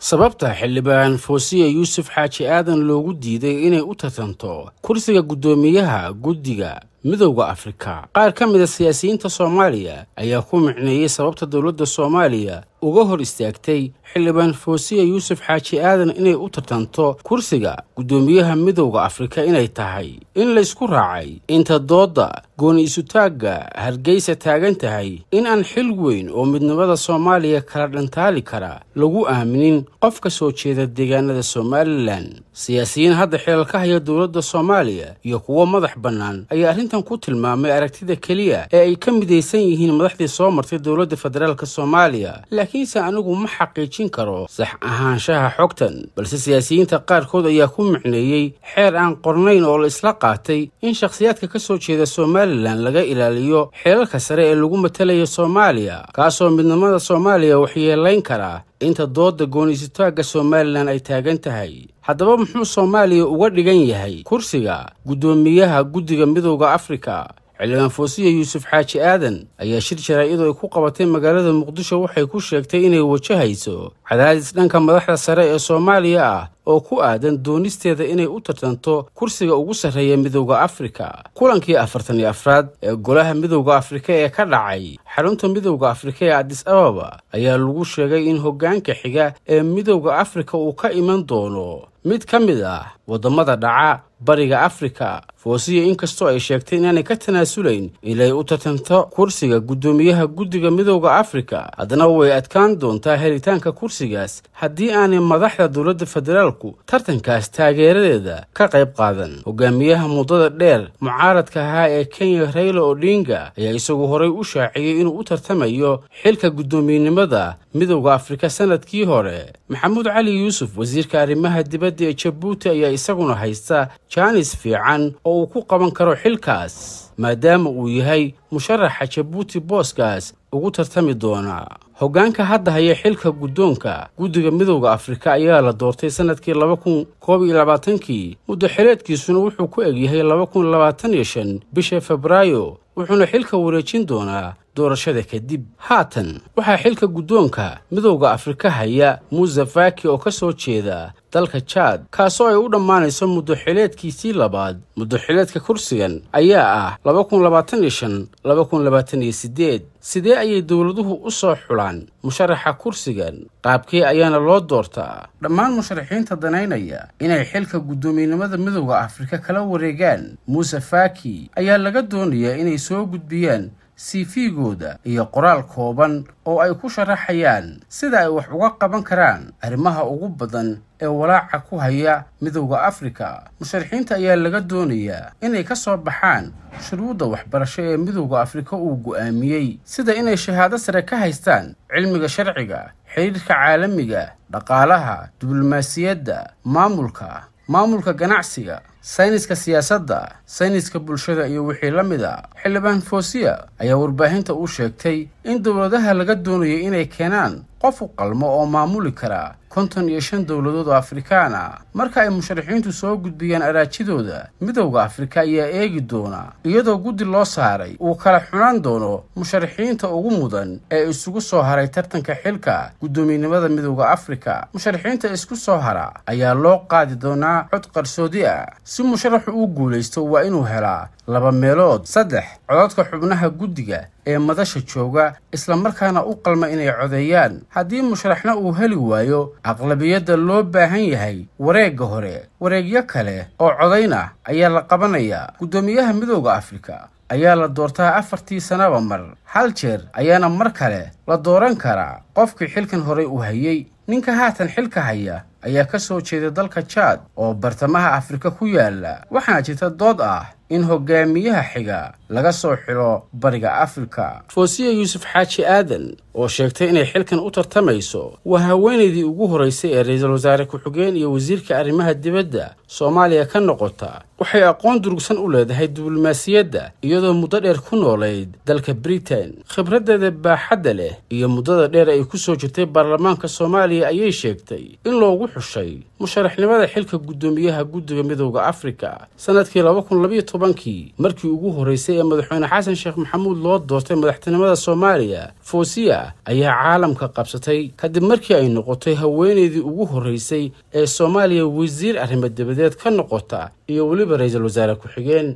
sababta xildhibaan foosiya yuusuf xaaji aadan loogu diiday inay u tartanto kursiga guddoomiyaha guddiga midowda afrika qaar ka mida ah siyaasiyiinta soomaaliya ayaa ku micneeyey sababta dowladda soomaaliya uga hor istaagtay xildhibaan foosiya yuusuf xaaji aadan inay u tartanto kursiga guddoomiyaha midowda afrika inay tahay in laysku raacay inta doodda gooni isutaagga hargeysa taagan tahay in aan xil weyn oo midnimada soomaaliya kala dhantaali kara lagu aaminin qof ka soo jeeda deegaanada somalilan siyaasiyiin hadda xilalka haya dowladda soomaaliya iyo kuwo madax bannaan ayaa arrin arrintan ku tilmaamay aragtida keliya ee ay ka midaysan yihiin madaxdii soo martay dowladda federaalk soomaaliya laakiinse anigu ma xaqiijin karo sax ahaanshaha xogtan balse siyaasiyiinta qaarkood ayaa ku micneeyey xeer aan qornayn oo la isla qaatay in shakhsiyaadka ka soo jeeda somalilan laga ilaaliyo xeelalka sare ee lagu matalayo soomaaliya kaasoo midnimada soomaaliya waxyeelayn karaa inta dooda gooniisitaaga somalilan ay taagan tahay haddaba muxuu soomaaliya uga dhigan yahay kursiga guddoomiyaha guddiga midowda afrika xildhibaan foosiye yuusuf xaaji aadan ayaa shir jaraa'idu ay ku qabatay magaalada muqdisho waxay ku sheegtay inay wajahayso cadaadis dhanka madaxda sare ee soomaaliya ah oo ku aadan doonisteeda inay u tartanto kursiga ugu sarreeya midowda afrika kulankii afartan iyo afraad ee golaha midowda afrika ee ka dhacay xarunta midowda afrika ee addis ababa ayaa lagu sheegay in hoggaanka xiga ee midowda afrika uu ka iman doono mid ka mid ah wadammada dhaca bariga afrika foosiyo inkastoo ay sheegtay inaanay ka tanaasulayn inay u tartanto kursiga guddoomiyaha guddiga midowda afrika haddana way adkaan doontaa helitaanka kursigaas haddii aanay madaxda dowladda federaalku tartankaas taageeradeeda ka qayb qaadan hogaamiyaha muddada dheer mucaaradka ahaa ee kenya rayla odhinga ayaa isagu horay u shaaciyey inuu u tartamayo xilka guddoomiyenimada midowda afrika sanadkii hore maxamuud cali yuusuf wasiirka arrimaha dibadda ee jabuuti ayaa isaguna haysta jaanis fiican oo uu ku qaban karo xilkaas maadaama uu yahay musharaxa jabuuti booskaas ugu tartami doonaa hoggaanka hadda haya xilka guddoonka guddiga midowda afrika ayaa la doortay sannadkii laba kun koob iyo labaatankii muddo xeleedkiisuna wuxuu ku egyahay laba kun labaatan iyo shan bisha febraayo wuxuuna xilka wareejin doonaa doorashada kadib haatan waxaa xilka guddoonka midowda afrika haya muuse faki oo ka soo jeeda dalka jaad kaasoo ay u dhammaanayso muddoxileedkiisii labaad muddoxileedka kursigan ayaa ah laba kun labaatan iyo shan laba kun labaatan iyo sideed sidee ayay dowladuhu u soo xulaan musharaxa kursigan qaabkii ayaana loo doortaa dhammaan musharaxiinta danaynaya inay xilka guddoomiyenimada midowda afrika kala wareegaan muuse faaki ayaa laga doonayaa inay soo gudbiyaan cvgooda iyo qoraal kooban oo ay ku sharaxayaan sida ay wax uga qaban karaan arrimaha ugu badan ee walaaca ku haya midowda afrika musharixiinta ayaa laga doonayaa inay ka soo baxaan shuruudda waxbarasho ee midowda afrika uu go'aamiyey sida inay shahaado sare ka haystaan cilmiga sharciga xidhiirka caalamiga dhaqaalaha diblomaasiyadda maamulka maamulka ganacsiga sayniska siyaasadda sayniska bulshada iyo wixii la mid a ah, xildhibaan foosiya ayaa warbaahinta u sheegtay in dowladaha laga doonayo inay keenaan qof u qalmo oo maamuli kara konton iyo shan dowladood oo afrikaan ah marka ay musharaxiintu soo gudbiyaan araajidooda midowda afrika ayaa eegi doona iyadoo guddi loo saaray uu kala xunaan doono musharaxiinta ugu mudan ee isugu soo haray tartanka xilka guddoominimada midowda afrika musharaxiinta isku soo hara ayaa loo qaadi doonaa cod qarsoodi ah si musharaxu uu guulaysto waa inuu helaa laba meelood saddex codadka xubnaha guddiga ee madasha jooga islamarkaana u qalma inay codeeyaan haddii mushraxna uu heli waayo aqlabiyadda loo baahan yahay wareegga hore wareegyo kale oo codayna ah ayaa la qabanayaa guddoomiyaha midooda afrika ayaa la doortaa afartii sanaba mar hal jeer ayaana mar kale la dooran karaa qofkii xilkan horey u hayey ninka haatan xilka haya ayaa ka soo jeeda dalka jaad oo bartamaha afrika ku yaala waxaana jirta dood ah in hogaamiyaha xiga laga soo xilo bariga afrika foosiya yuusuf xaaji aadan oo sheegtay inay xilkan u tartamayso waa haweenaydii ugu horaysay ee ra-iisul wasaare ku-xigeen iyo wasiirka arrimaha dibadda soomaaliya ka noqota waxay aqoon durugsan u leedahay diblomaasiyadda iyadoo muddo dheer ku noolayd dalka britain khibraddeeda baaxadda leh iyo muddada dheer ay ku soo jirtay baarlamaanka soomaaliya ayay sheegtay in loogu xushay musharaxnimada xilka guddoomiyaha guddiga midowda afrika sannadkii laba kun labiyo tobankii markii ugu horreysay ee madaxweyne xasan sheekh maxamuud loo doortay madaxtinimada soomaaliya foosiya ayaa caalamka qabsatay kadib markii ay noqotay haweeneydii ugu horreysay ee soomaaliya wasiir arrimo dabadeed ka noqota iyo weliba ra-iisul wasaare ku-xigeen